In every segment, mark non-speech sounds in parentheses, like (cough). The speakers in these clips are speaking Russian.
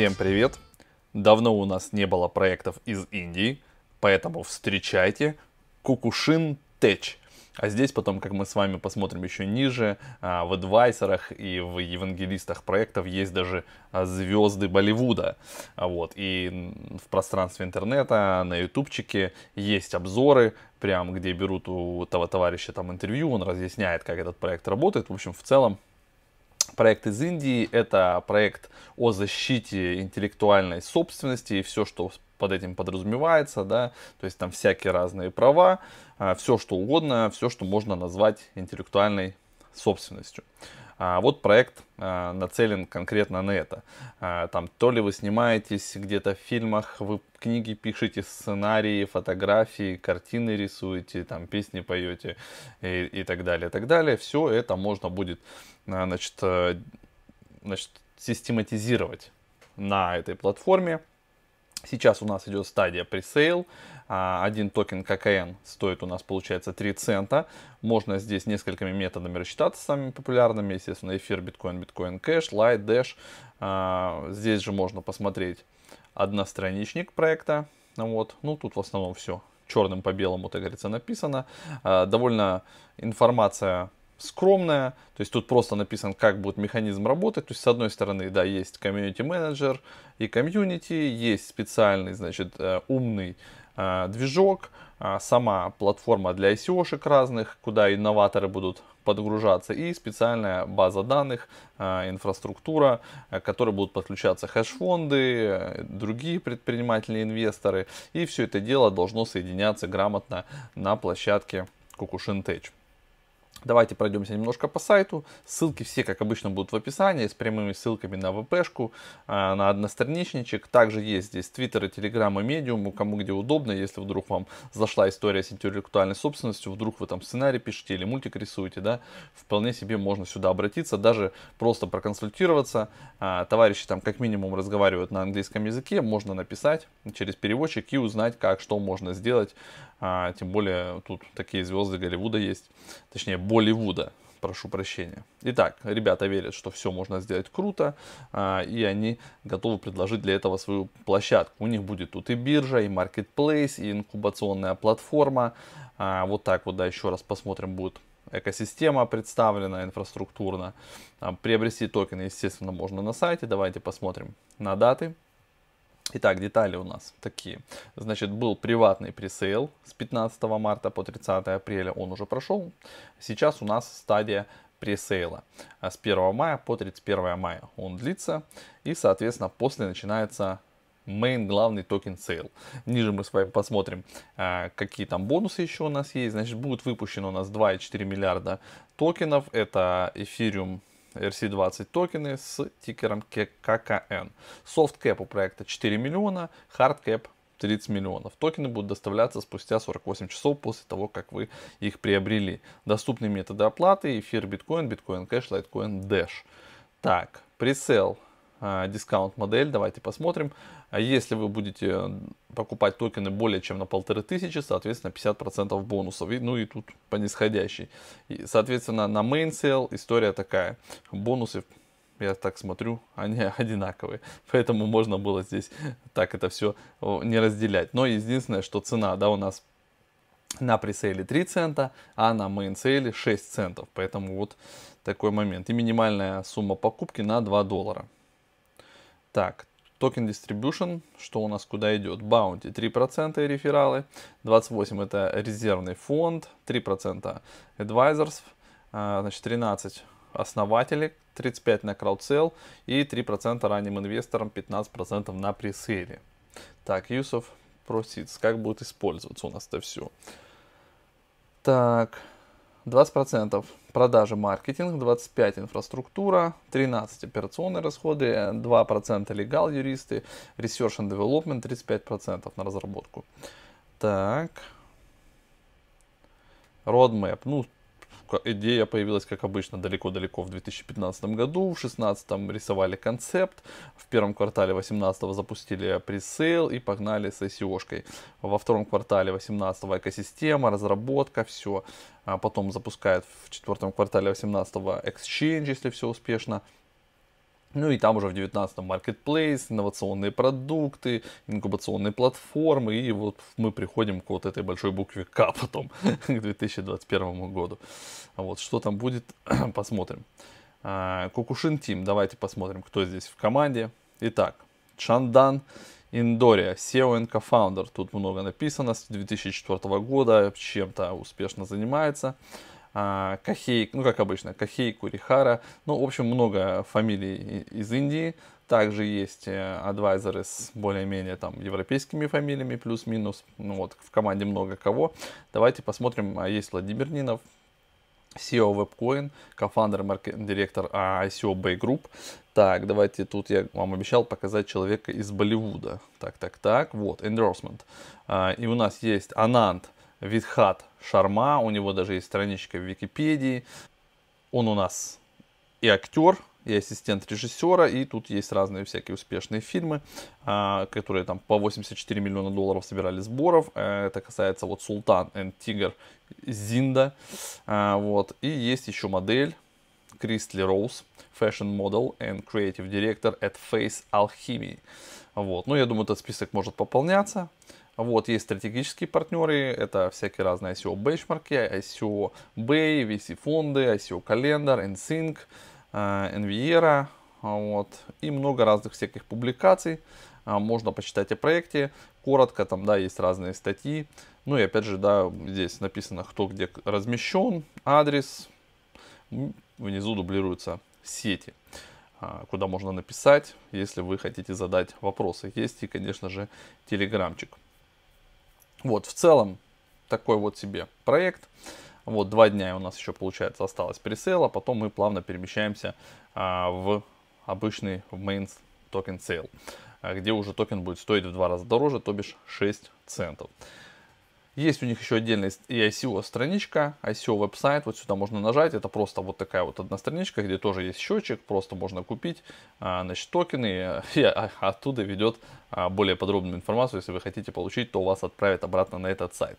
Всем привет! Давно у нас не было проектов из Индии, поэтому встречайте Кукушин Теч. А здесь потом, как мы с вами посмотрим еще ниже, а, в адвайсерах и в евангелистах проектов есть даже а, звезды Болливуда. А вот. И в пространстве интернета, на ютубчике есть обзоры, прям где берут у того товарища там интервью, он разъясняет, как этот проект работает. В общем, в целом проект из Индии. Это проект о защите интеллектуальной собственности и все, что под этим подразумевается, да, то есть там всякие разные права, а, все что угодно, все, что можно назвать интеллектуальной собственностью а вот проект а, нацелен конкретно на это. А, там то ли вы снимаетесь где-то в фильмах, вы книги пишете, сценарии, фотографии, картины рисуете, там песни поете и, и так далее, и так далее. Все это можно будет, а, значит, а, значит, систематизировать на этой платформе Сейчас у нас идет стадия пресейл. А, один токен ККН стоит у нас, получается, 3 цента. Можно здесь несколькими методами рассчитаться самыми популярными. Естественно, эфир, биткоин, биткоин кэш, лайт, дэш. Здесь же можно посмотреть одностраничник проекта. Вот. Ну, тут в основном все черным по белому, так говорится, написано. А, довольно информация скромная, то есть тут просто написан, как будет механизм работать, то есть с одной стороны, да, есть комьюнити-менеджер и комьюнити, есть специальный, значит, э, умный э, движок, э, сама платформа для ICO-шек разных, куда инноваторы будут подгружаться, и специальная база данных, инфраструктура, к которой будут подключаться хедж-фонды, другие предпринимательные инвесторы, и все это дело должно соединяться грамотно на площадке Кукушин Tech. Давайте пройдемся немножко по сайту. Ссылки все, как обычно, будут в описании, с прямыми ссылками на ВПшку, а, на одностраничничек. Также есть здесь Твиттер и Телеграм и Медиум, кому где удобно. Если вдруг вам зашла история с интеллектуальной собственностью, вдруг вы там сценарий пишете или мультик рисуете, да, вполне себе можно сюда обратиться, даже просто проконсультироваться. А, товарищи там как минимум разговаривают на английском языке, можно написать через переводчик и узнать, как, что можно сделать а, тем более тут такие звезды Голливуда есть. Точнее, Болливуда, прошу прощения. Итак, ребята верят, что все можно сделать круто, а, и они готовы предложить для этого свою площадку. У них будет тут и биржа, и маркетплейс, и инкубационная платформа. А, вот так вот, да, еще раз посмотрим, будет экосистема представлена инфраструктурно. приобрести токены, естественно, можно на сайте. Давайте посмотрим на даты. Итак, детали у нас такие. Значит, был приватный пресейл с 15 марта по 30 апреля, он уже прошел. Сейчас у нас стадия пресейла а с 1 мая по 31 мая он длится. И, соответственно, после начинается main главный токен сейл. Ниже мы с вами посмотрим, а, какие там бонусы еще у нас есть. Значит, будет выпущено у нас 2,4 миллиарда токенов. Это эфириум ERC20 токены с тикером KKN. Софткэп у проекта 4 миллиона, хардкэп 30 миллионов. Токены будут доставляться спустя 48 часов после того, как вы их приобрели. Доступны методы оплаты, эфир биткоин, биткоин кэш, лайткоин, дэш. Так, пресел а, дискаунт-модель. Давайте посмотрим. А если вы будете покупать токены более чем на полторы тысячи, соответственно, 50% бонусов. И, ну и тут по нисходящей. И, соответственно, на main sale история такая. Бонусы, я так смотрю, они одинаковые. (laughs) Поэтому можно было здесь так это все не разделять. Но единственное, что цена, да, у нас на пресейле 3 цента, а на main мейнсейле 6 центов. Поэтому вот такой момент. И минимальная сумма покупки на 2 доллара. Так, токен distribution, что у нас куда идет? Баунти 3% рефералы, 28% это резервный фонд, 3% advisors, а, значит 13 основатели, 35 на краудсел и 3% ранним инвесторам, 15% на пресейле. Так, use просит, как будет использоваться у нас это все. Так, 20% продажи маркетинг, 25% инфраструктура, 13% операционные расходы, 2% легал юристы, research and development, 35% на разработку. Так. Roadmap. Ну, идея появилась, как обычно, далеко-далеко в 2015 году. В 2016 рисовали концепт. В первом квартале 2018 запустили пресейл и погнали с seo шкой Во втором квартале 2018 экосистема, разработка, все. А потом запускают в четвертом квартале 2018 Exchange, если все успешно. Ну и там уже в 19-м маркетплейс, инновационные продукты, инкубационные платформы. И вот мы приходим к вот этой большой букве К потом, (laughs) к 2021 году. А вот что там будет, (clears throat) посмотрим. А, Кукушин Тим, давайте посмотрим, кто здесь в команде. Итак, Чандан Индория, SEO and co-founder. Тут много написано, с 2004 года чем-то успешно занимается. А, Кахей, ну как обычно, Кахей, Курихара. Ну, в общем, много фамилий из Индии. Также есть э, адвайзеры с более-менее там европейскими фамилиями, плюс-минус. Ну вот, в команде много кого. Давайте посмотрим, а есть Владимир Нинов, SEO WebCoin, кофандер, директор а, ICO e Bay Group. Так, давайте тут я вам обещал показать человека из Болливуда. Так, так, так, вот, endorsement. И у нас есть Анант Видхат Шарма, у него даже есть страничка в Википедии. Он у нас и актер, и ассистент режиссера, и тут есть разные всякие успешные фильмы, а, которые там по 84 миллиона долларов собирали сборов. Э, это касается вот Султан и Тигр Зинда. А, вот. И есть еще модель Кристли Роуз, Fashion Model and Creative Director at Face Alchemy. Вот. Ну, я думаю, этот список может пополняться. Вот, есть стратегические партнеры, это всякие разные ICO-бенчмарки, e ICO e Bay, VC-фонды, ICO e календар NSYNC, э, Enviera, вот, и много разных всяких публикаций. А, можно почитать о проекте, коротко, там, да, есть разные статьи. Ну и опять же, да, здесь написано, кто где размещен, адрес, внизу дублируются сети, а, куда можно написать, если вы хотите задать вопросы. Есть и, конечно же, телеграмчик. Вот, в целом, такой вот себе проект. Вот, два дня у нас еще, получается, осталось пресейла, потом мы плавно перемещаемся а, в обычный main mains токен sale, где уже токен будет стоить в два раза дороже, то бишь 6 центов. Есть у них еще отдельная ICO страничка, ICO веб-сайт, вот сюда можно нажать, это просто вот такая вот одна страничка, где тоже есть счетчик, просто можно купить а, значит, токены, (laughs) и оттуда ведет а, более подробную информацию, если вы хотите получить, то вас отправят обратно на этот сайт.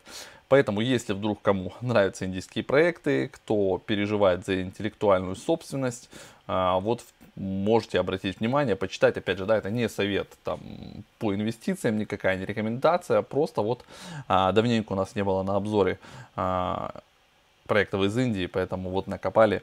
Поэтому, если вдруг кому (laughs) нравятся индийские проекты, кто переживает за интеллектуальную собственность, а, вот можете обратить внимание, почитать, опять же, да, это не совет там по инвестициям, никакая не рекомендация, просто вот а, давненько у нас не было на обзоре проектов из Индии, поэтому вот накопали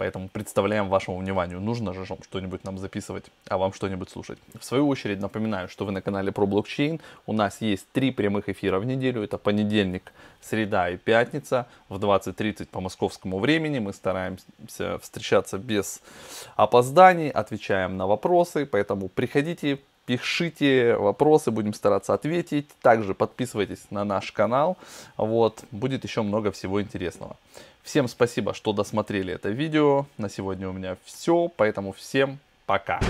Поэтому представляем вашему вниманию, нужно же что-нибудь нам записывать, а вам что-нибудь слушать. В свою очередь напоминаю, что вы на канале про блокчейн. У нас есть три прямых эфира в неделю. Это понедельник, среда и пятница в 20.30 по московскому времени. Мы стараемся встречаться без опозданий, отвечаем на вопросы. Поэтому приходите, пишите вопросы, будем стараться ответить. Также подписывайтесь на наш канал, вот, будет еще много всего интересного. Всем спасибо, что досмотрели это видео, на сегодня у меня все, поэтому всем пока!